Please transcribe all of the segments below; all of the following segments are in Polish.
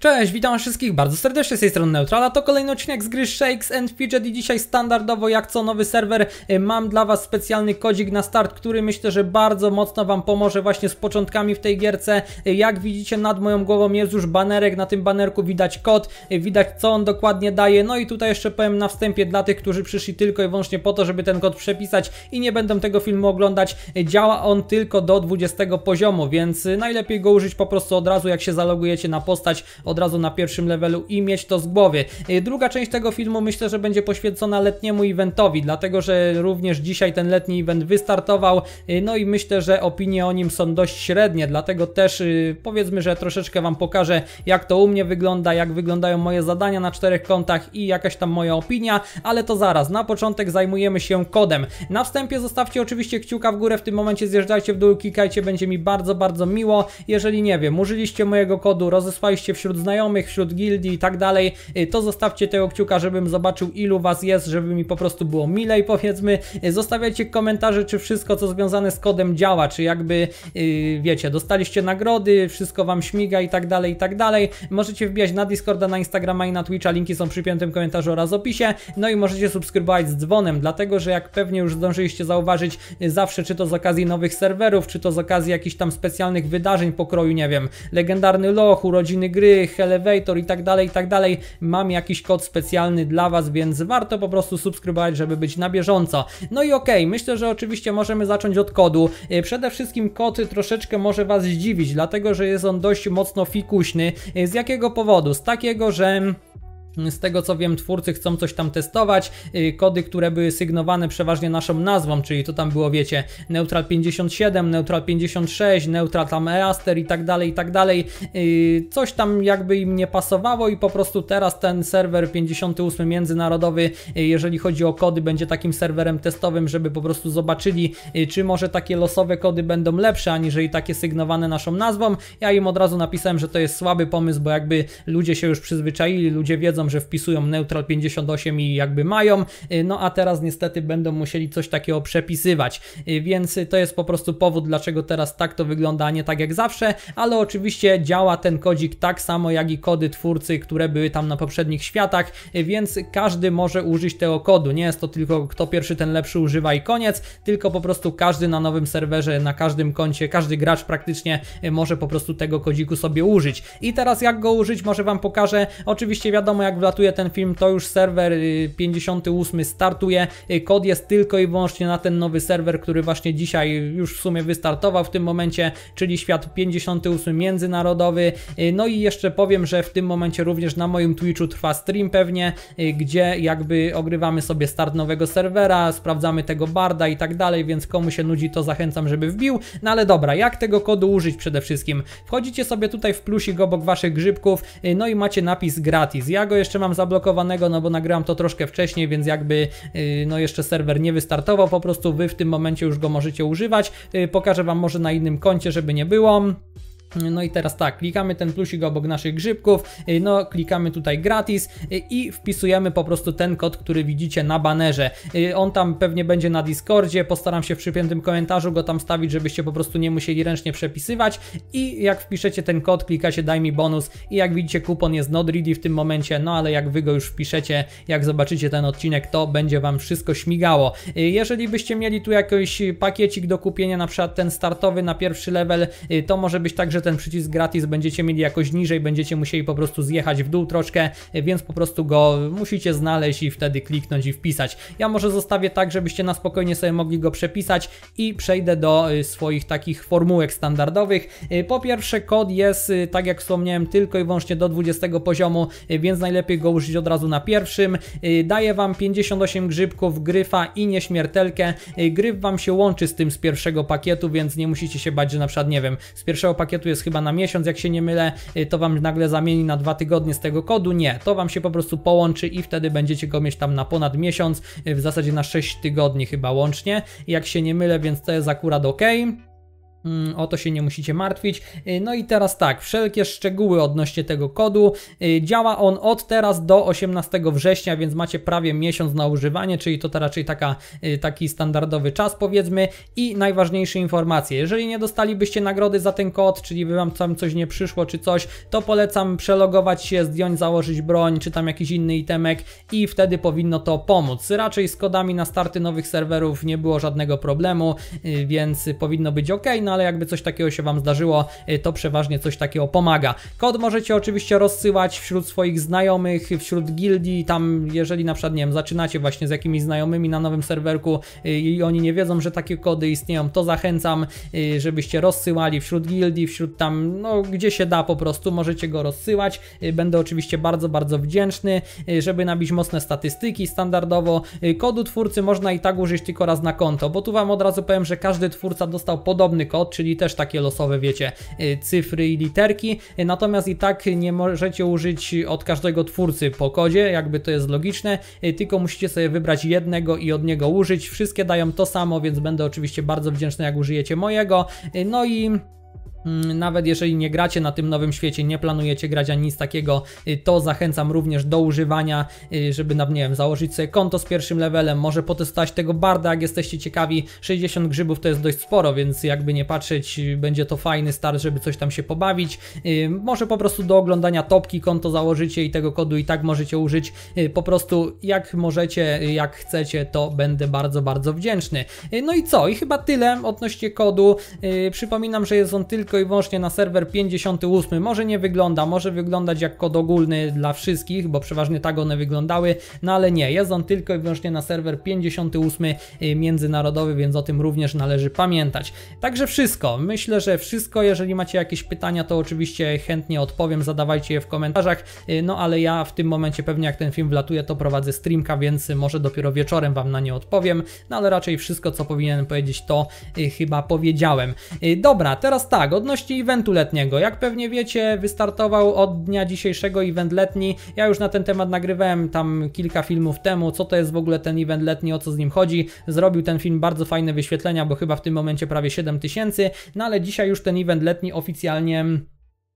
Cześć, witam wszystkich bardzo serdecznie z tej strony Neutrala, to kolejny odcinek z gry Shakes and Fidget i dzisiaj standardowo jak co nowy serwer y, mam dla Was specjalny kodzik na start, który myślę, że bardzo mocno Wam pomoże właśnie z początkami w tej gierce. Y, jak widzicie nad moją głową jest już banerek, na tym banerku widać kod, y, widać co on dokładnie daje, no i tutaj jeszcze powiem na wstępie dla tych, którzy przyszli tylko i wyłącznie po to, żeby ten kod przepisać i nie będą tego filmu oglądać, działa on tylko do 20 poziomu, więc najlepiej go użyć po prostu od razu jak się zalogujecie na postać od razu na pierwszym levelu i mieć to z głowy. Druga część tego filmu myślę, że będzie poświęcona letniemu eventowi, dlatego że również dzisiaj ten letni event wystartował, y, no i myślę, że opinie o nim są dość średnie, dlatego też y, powiedzmy, że troszeczkę Wam pokażę, jak to u mnie wygląda, jak wyglądają moje zadania na czterech kontach i jakaś tam moja opinia, ale to zaraz. Na początek zajmujemy się kodem. Na wstępie zostawcie oczywiście kciuka w górę, w tym momencie zjeżdżajcie w dół, klikajcie, będzie mi bardzo, bardzo miło. Jeżeli nie wiem, użyliście mojego kodu, rozesłaliście w wśród znajomych, wśród gildii i tak dalej, y, to zostawcie tego kciuka, żebym zobaczył ilu Was jest, żeby mi po prostu było milej powiedzmy. Y, zostawiajcie komentarze, czy wszystko co związane z kodem działa, czy jakby y, wiecie, dostaliście nagrody, wszystko Wam śmiga i tak dalej, i tak dalej. Możecie wbijać na Discorda, na Instagrama i na Twitcha, linki są przy piątym komentarzu oraz opisie. No i możecie subskrybować z dzwonem, dlatego że jak pewnie już zdążyliście zauważyć, zawsze czy to z okazji nowych serwerów, czy to z okazji jakichś tam specjalnych wydarzeń pokroju, nie wiem, legendarny loch, urodziny gry, tych, elevator i tak dalej, i tak dalej. Mam jakiś kod specjalny dla Was, więc warto po prostu subskrybować, żeby być na bieżąco. No i okej, okay, myślę, że oczywiście możemy zacząć od kodu. E, przede wszystkim kod troszeczkę może Was zdziwić, dlatego że jest on dość mocno fikuśny. E, z jakiego powodu? Z takiego, że... Z tego co wiem, twórcy chcą coś tam testować. Y, kody, które były sygnowane przeważnie naszą nazwą, czyli to tam było, wiecie, Neutral 57, Neutral 56, Neutral tam Easter i tak dalej, i tak dalej. Y, coś tam jakby im nie pasowało i po prostu teraz ten serwer 58 międzynarodowy, y, jeżeli chodzi o kody, będzie takim serwerem testowym, żeby po prostu zobaczyli, czy może takie losowe kody będą lepsze, aniżeli takie sygnowane naszą nazwą. Ja im od razu napisałem, że to jest słaby pomysł, bo jakby ludzie się już przyzwyczaili, ludzie wiedzą, że wpisują neutral 58 i jakby mają, y, no a teraz niestety będą musieli coś takiego przepisywać, y, więc to jest po prostu powód, dlaczego teraz tak to wygląda, a nie tak jak zawsze, ale oczywiście działa ten kodzik tak samo jak i kody twórcy, które były tam na poprzednich światach, y, więc każdy może użyć tego kodu, nie jest to tylko kto pierwszy ten lepszy używa i koniec, tylko po prostu każdy na nowym serwerze, na każdym koncie, każdy gracz praktycznie może po prostu tego kodziku sobie użyć. I teraz jak go użyć, może Wam pokażę, oczywiście wiadomo jak jak wlatuje ten film, to już serwer 58 y, startuje. Y, kod jest tylko i wyłącznie na ten nowy serwer, który właśnie dzisiaj już w sumie wystartował w tym momencie, czyli świat 58 międzynarodowy. Y, no i jeszcze powiem, że w tym momencie również na moim Twitchu trwa stream pewnie, gdzie jakby ogrywamy sobie start nowego serwera, sprawdzamy tego barda i tak dalej, więc komu się nudzi to zachęcam, żeby wbił. No ale dobra, jak tego kodu użyć przede wszystkim? Wchodzicie sobie tutaj w plusik obok waszych grzybków, no i macie napis gratis. Ja go jeszcze jeszcze mam zablokowanego, no bo nagrałem to troszkę wcześniej, więc jakby y, no jeszcze serwer nie wystartował, po prostu wy w tym momencie już go możecie używać. Y, pokażę wam może na innym koncie, żeby nie było. No i teraz tak, klikamy ten plusik obok naszych grzybków, y, no klikamy tutaj gratis y, i wpisujemy po prostu ten kod, który widzicie na banerze. Y, on tam pewnie będzie na Discordzie, postaram się w przypiętym komentarzu go tam stawić, żebyście po prostu nie musieli ręcznie przepisywać i jak wpiszecie ten kod, klikacie daj mi bonus i jak widzicie kupon jest not ready w tym momencie, no ale jak wy go już wpiszecie, jak zobaczycie ten odcinek, to będzie wam wszystko śmigało. Jeżeli byście mieli tu jakiś pakiecik do kupienia, na przykład ten startowy na pierwszy level, to może być tak, że ten przycisk gratis będziecie mieli jakoś niżej, będziecie musieli po prostu zjechać w dół troszkę, więc po prostu go musicie znaleźć i wtedy kliknąć i wpisać. Ja może zostawię tak, żebyście na spokojnie sobie mogli go przepisać i przejdę do y, swoich takich formułek standardowych. Y, po pierwsze kod jest, y, tak jak wspomniałem, tylko i wyłącznie do 20 poziomu, więc najlepiej go użyć od razu na pierwszym. Daje Wam 58 grzybków, gryfa i nieśmiertelkę. Gryf Wam się łączy z tym z pierwszego pakietu, więc nie musicie się bać, że na przykład, nie wiem, z pierwszego pakietu tu jest chyba na miesiąc, jak się nie mylę, y, to Wam nagle zamieni na dwa tygodnie z tego kodu. Nie, to Wam się po prostu połączy i wtedy będziecie go mieć tam na ponad miesiąc, y, w zasadzie na 6 tygodni chyba łącznie, jak się nie mylę, więc to jest akurat ok. Mm, o to się nie musicie martwić. Y, no i teraz tak, wszelkie szczegóły odnośnie tego kodu. Y, działa on od teraz do 18 września, więc macie prawie miesiąc na używanie, czyli to, to raczej taka, y, taki standardowy czas powiedzmy. I najważniejsze informacje. Jeżeli nie dostalibyście nagrody za ten kod, czyli by wam tam coś nie przyszło czy coś, to polecam przelogować się, zdjąć, założyć broń, czy tam jakiś inny itemek i wtedy powinno to pomóc. Raczej z kodami na starty nowych serwerów nie było żadnego problemu, więc powinno być ok. No ale jakby coś takiego się Wam zdarzyło, y, to przeważnie coś takiego pomaga. Kod możecie oczywiście rozsyłać wśród swoich znajomych, wśród gildii, tam jeżeli na przykład, nie wiem, zaczynacie właśnie z jakimiś znajomymi na nowym serwerku y, i oni nie wiedzą, że takie kody istnieją, to zachęcam, y, żebyście rozsyłali wśród gildii, wśród tam, no gdzie się da po prostu, możecie go rozsyłać. Będę oczywiście bardzo, bardzo wdzięczny, żeby nabić mocne statystyki standardowo. Kodu twórcy można i tak użyć tylko raz na konto, bo tu Wam od razu powiem, że każdy twórca dostał podobny kod, czyli też takie losowe, wiecie, y, cyfry i literki. Natomiast i tak nie możecie użyć od każdego twórcy po kodzie, jakby to jest logiczne, y, tylko musicie sobie wybrać jednego i od niego użyć. Wszystkie dają to samo, więc będę oczywiście bardzo wdzięczny, jak użyjecie mojego. Y, no i Mm, nawet jeżeli nie gracie na tym nowym świecie, nie planujecie grać ani nic takiego, y, to zachęcam również do używania, y, żeby na, nie wiem, założyć sobie konto z pierwszym levelem, może potestować tego barda, jak jesteście ciekawi. 60 grzybów to jest dość sporo, więc jakby nie patrzeć, będzie to fajny start, żeby coś tam się pobawić. Y, może po prostu do oglądania topki konto założycie i tego kodu i tak możecie użyć. Po prostu jak możecie, jak chcecie, to będę bardzo, bardzo wdzięczny. No i co? I chyba tyle odnośnie kodu. Przypominam, że jest on tylko tylko i wyłącznie na serwer 58. Może nie wygląda, może wyglądać jak kod ogólny dla wszystkich, bo przeważnie tak one wyglądały, no ale nie, jest on tylko i wyłącznie na serwer 58 y, międzynarodowy, więc o tym również należy pamiętać. Także wszystko, myślę, że wszystko. Jeżeli macie jakieś pytania, to oczywiście chętnie odpowiem, zadawajcie je w komentarzach, y, no ale ja w tym momencie pewnie jak ten film wlatuje, to prowadzę streamka, więc może dopiero wieczorem Wam na nie odpowiem, no ale raczej wszystko, co powinienem powiedzieć, to y, chyba powiedziałem. Dobra, teraz tak, od Odnośnie eventu letniego, jak pewnie wiecie, wystartował od dnia dzisiejszego event letni. Ja już na ten temat nagrywałem tam kilka filmów temu, co to jest w ogóle ten event letni, o co z nim chodzi. Zrobił ten film bardzo fajne wyświetlenia, bo chyba w tym momencie prawie 7 tysięcy, no ale dzisiaj już ten event letni oficjalnie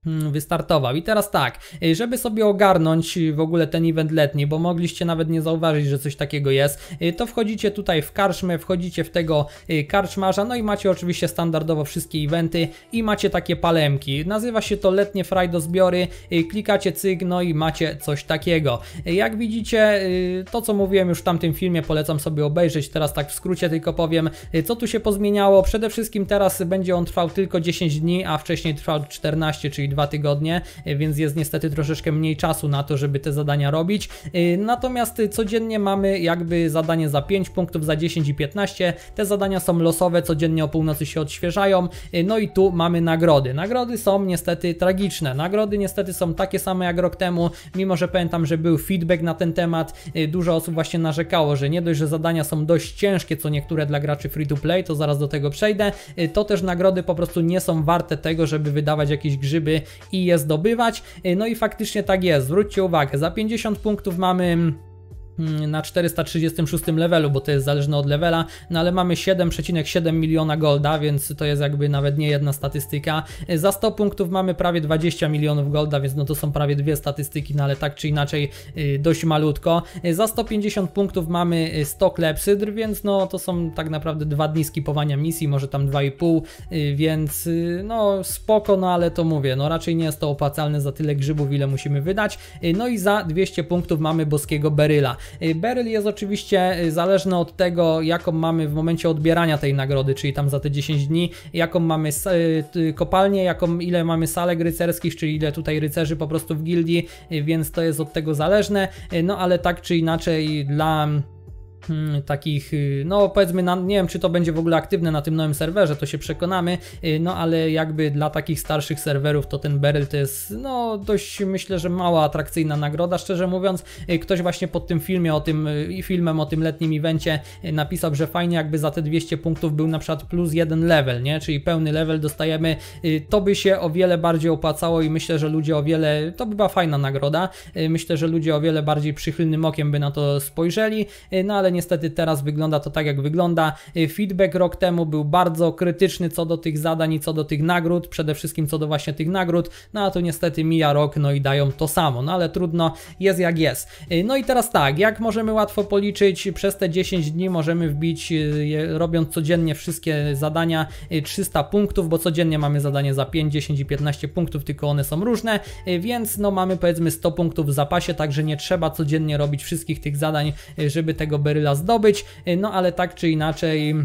Mm, wystartował. I teraz tak, y, żeby sobie ogarnąć y, w ogóle ten event letni, bo mogliście nawet nie zauważyć, że coś takiego jest, y, to wchodzicie tutaj w karczmę, wchodzicie w tego karczmarza, no i macie oczywiście standardowo wszystkie eventy i macie takie palemki. Nazywa się to letnie do zbiory, klikacie cyg, no i macie coś takiego. Jak widzicie, to co mówiłem już w tamtym filmie, polecam sobie obejrzeć, teraz tak w skrócie tylko powiem, co tu się pozmieniało. Przede wszystkim teraz będzie on trwał tylko 10 dni, a wcześniej trwał 14, czyli dwa tygodnie, e, więc jest niestety troszeczkę mniej czasu na to, żeby te zadania robić. E, natomiast codziennie mamy jakby zadanie za 5 punktów, za 10 i 15. Te zadania są losowe, codziennie o północy się odświeżają. E, no i tu mamy nagrody. Nagrody są niestety tragiczne. Nagrody niestety są takie same jak rok temu, mimo że pamiętam, że był feedback na ten temat. Dużo osób właśnie narzekało, że nie dość, że zadania są dość ciężkie, co niektóre dla graczy free to play, to zaraz do tego przejdę, to też nagrody po prostu nie są warte tego, żeby wydawać jakieś grzyby i je zdobywać. E, no i faktycznie tak jest, zwróćcie uwagę, za 50 punktów mamy Mm, na 436 levelu, bo to jest zależne od levela, no ale mamy 7,7 miliona golda, więc to jest jakby nawet nie jedna statystyka. Za 100 punktów mamy prawie 20 milionów golda, więc no to są prawie dwie statystyki, no ale tak czy inaczej y, dość malutko. Za 150 punktów mamy 100 y, klepsydr, więc no to są tak naprawdę dwa dni skipowania misji, może tam 2,5, y, więc no spoko, no ale to mówię, no raczej nie jest to opłacalne za tyle grzybów, ile musimy wydać. No i za 200 punktów mamy boskiego beryla. Y, Beryl jest oczywiście y, zależny od tego, jaką mamy w momencie odbierania tej nagrody, czyli tam za te 10 dni, jaką mamy y, kopalnię, jaką, ile mamy salek rycerskich, czyli ile tutaj rycerzy po prostu w gildii, więc to jest od tego zależne. No ale tak czy inaczej dla Hmm, takich, y, no powiedzmy, na, nie wiem czy to będzie w ogóle aktywne na tym nowym serwerze, to się przekonamy, y, no ale jakby dla takich starszych serwerów to ten beryl to jest, no dość myślę, że mała atrakcyjna nagroda, szczerze mówiąc. Y, ktoś właśnie pod tym filmie o tym, filmem o tym letnim evencie napisał, że fajnie jakby za te 200 punktów był na przykład plus jeden level, nie? Czyli pełny level dostajemy, to by się o wiele bardziej opłacało i myślę, że ludzie o wiele, to by była fajna nagroda, myślę, że ludzie o wiele bardziej przychylnym okiem by na to spojrzeli, no ale nie niestety teraz wygląda to tak jak wygląda. Y, feedback rok temu był bardzo krytyczny co do tych zadań i co do tych nagród, przede wszystkim co do właśnie tych nagród, no a tu niestety mija rok, no i dają to samo, no ale trudno, jest jak jest. Y, no i teraz tak, jak możemy łatwo policzyć, przez te 10 dni możemy wbić, y, robiąc codziennie wszystkie zadania, 300 punktów, bo codziennie mamy zadanie za 5, 10 i 15 punktów, tylko one są różne, więc no mamy powiedzmy 100 punktów w zapasie, także nie trzeba codziennie robić wszystkich tych zadań, żeby tego beryla zdobyć, no ale tak czy inaczej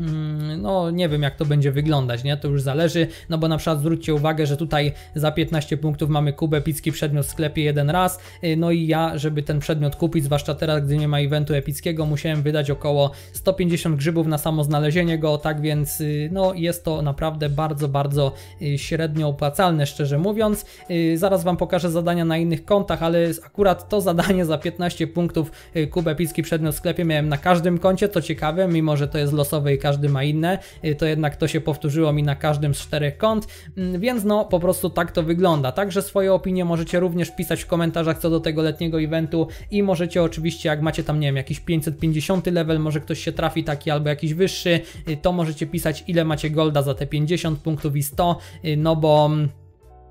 Mm, no nie wiem jak to będzie wyglądać, nie? To już zależy, no bo na przykład zwróćcie uwagę, że tutaj za 15 punktów mamy Kubę, Epicki przedmiot w sklepie jeden raz, y, no i ja, żeby ten przedmiot kupić, zwłaszcza teraz, gdy nie ma eventu epickiego, musiałem wydać około 150 grzybów na samo znalezienie go, tak więc y, no jest to naprawdę bardzo, bardzo y, średnio opłacalne, szczerze mówiąc. Zaraz Wam pokażę zadania na innych kontach, ale akurat to zadanie za 15 punktów Kubę, Epicki przedmiot w sklepie miałem na każdym koncie, to ciekawe, mimo że to jest losowe i każdy ma inne, y, to jednak to się powtórzyło mi na każdym z czterech kont, mm, więc no po prostu tak to wygląda. Także swoje opinie możecie również pisać w komentarzach co do tego letniego eventu i możecie oczywiście jak macie tam nie wiem jakiś 550 level, może ktoś się trafi taki albo jakiś wyższy, y, to możecie pisać ile macie golda za te 50 punktów i 100, y, no bo... Mm,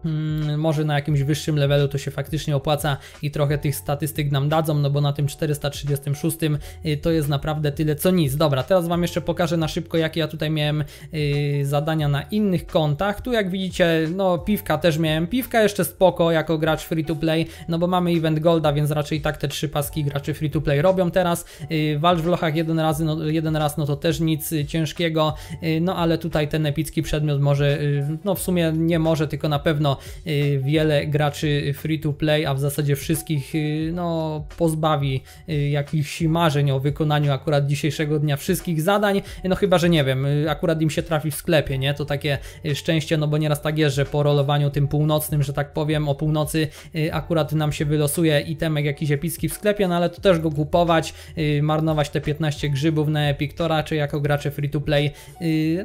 Hmm, może na jakimś wyższym levelu to się faktycznie opłaca i trochę tych statystyk nam dadzą, no bo na tym 436 y, to jest naprawdę tyle co nic. Dobra, teraz Wam jeszcze pokażę na szybko jakie ja tutaj miałem y, zadania na innych kontach. Tu jak widzicie, no piwka też miałem, piwka jeszcze spoko jako gracz free to play, no bo mamy event golda, więc raczej tak te trzy paski graczy free to play robią teraz. Y, walcz w lochach jeden raz, no, jeden raz, no to też nic ciężkiego, no ale tutaj ten epicki przedmiot może, no w sumie nie może, tylko na pewno Y, wiele graczy free to play, a w zasadzie wszystkich y, no, pozbawi y, jakichś marzeń o wykonaniu akurat dzisiejszego dnia wszystkich zadań, no chyba, że nie wiem, akurat im się trafi w sklepie, nie? To takie szczęście, no bo nieraz tak jest, że po rolowaniu tym północnym, że tak powiem, o północy akurat nam się wylosuje itemek jakiś epicki w sklepie, no ale to też go kupować, marnować te 15 grzybów na Epic, to raczej jako gracze free to play,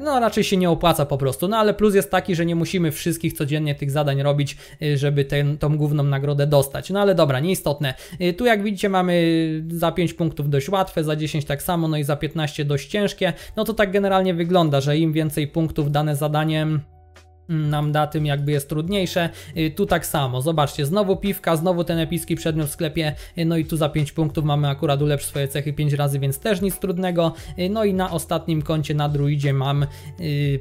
no raczej się nie opłaca po prostu, no ale plus jest taki, że nie musimy wszystkich codziennie tych zadań robić, y, żeby ten, tą główną nagrodę dostać. No ale dobra, nieistotne. Y, tu jak widzicie mamy za 5 punktów dość łatwe, za 10 tak samo, no i za 15 dość ciężkie. No to tak generalnie wygląda, że im więcej punktów dane zadaniem nam da tym jakby jest trudniejsze. Y, tu tak samo, zobaczcie, znowu piwka, znowu ten epicki przedmiot w sklepie, y, no i tu za 5 punktów mamy akurat ulepsz swoje cechy 5 razy, więc też nic trudnego. Y, no i na ostatnim koncie na druidzie mam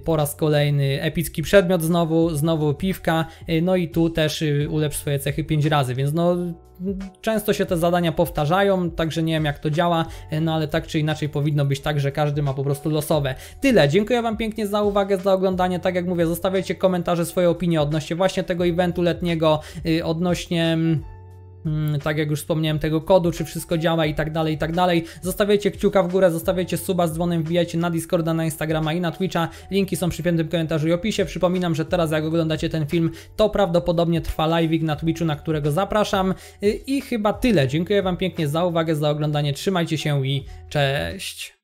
po raz kolejny epicki przedmiot znowu, znowu piwka, no i tu też ulepsz swoje cechy 5 razy, więc no Często się te zadania powtarzają, także nie wiem jak to działa, e, no ale tak czy inaczej powinno być tak, że każdy ma po prostu losowe. Tyle, dziękuję Wam pięknie za uwagę, za oglądanie. Tak jak mówię, zostawiajcie komentarze, swoje opinie odnośnie właśnie tego eventu letniego, y, odnośnie mm, Mm, tak jak już wspomniałem, tego kodu, czy wszystko działa i tak dalej, i tak dalej. Zostawiajcie kciuka w górę, zostawiajcie suba z dzwonem, wbijajcie na Discorda, na Instagrama i na Twitcha. Linki są przy piętym komentarzu i opisie. Przypominam, że teraz jak oglądacie ten film, to prawdopodobnie trwa live'ik na Twitchu, na którego zapraszam. Y, I chyba tyle. Dziękuję Wam pięknie za uwagę, za oglądanie. Trzymajcie się i cześć!